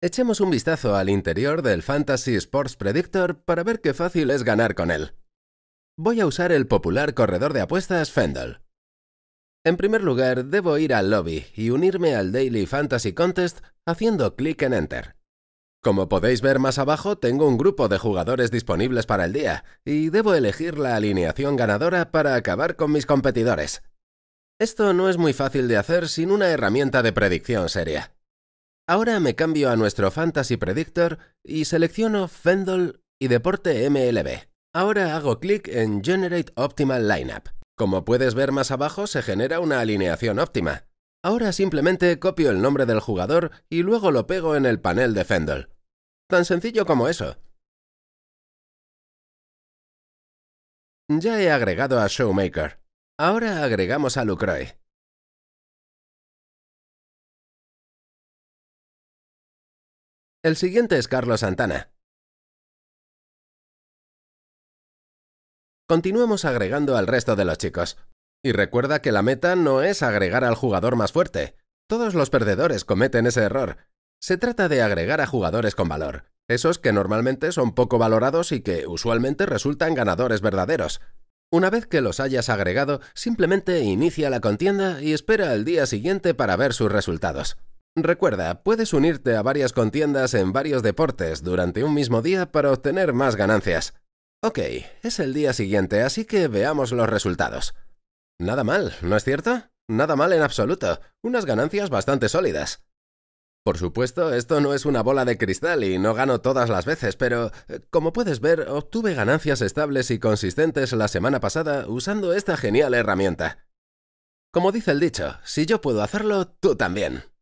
Echemos un vistazo al interior del Fantasy Sports Predictor para ver qué fácil es ganar con él. Voy a usar el popular corredor de apuestas Fendel. En primer lugar, debo ir al lobby y unirme al Daily Fantasy Contest haciendo clic en Enter. Como podéis ver más abajo, tengo un grupo de jugadores disponibles para el día y debo elegir la alineación ganadora para acabar con mis competidores. Esto no es muy fácil de hacer sin una herramienta de predicción seria. Ahora me cambio a nuestro Fantasy Predictor y selecciono Fendel y Deporte MLB. Ahora hago clic en Generate Optimal Lineup. Como puedes ver más abajo, se genera una alineación óptima. Ahora simplemente copio el nombre del jugador y luego lo pego en el panel de Fendel. Tan sencillo como eso. Ya he agregado a Showmaker. Ahora agregamos a Lucroy. El siguiente es Carlos Santana. Continuemos agregando al resto de los chicos. Y recuerda que la meta no es agregar al jugador más fuerte. Todos los perdedores cometen ese error. Se trata de agregar a jugadores con valor, esos que normalmente son poco valorados y que usualmente resultan ganadores verdaderos. Una vez que los hayas agregado, simplemente inicia la contienda y espera el día siguiente para ver sus resultados. Recuerda, puedes unirte a varias contiendas en varios deportes durante un mismo día para obtener más ganancias. Ok, es el día siguiente, así que veamos los resultados. Nada mal, ¿no es cierto? Nada mal en absoluto, unas ganancias bastante sólidas. Por supuesto, esto no es una bola de cristal y no gano todas las veces, pero eh, como puedes ver, obtuve ganancias estables y consistentes la semana pasada usando esta genial herramienta. Como dice el dicho, si yo puedo hacerlo, tú también.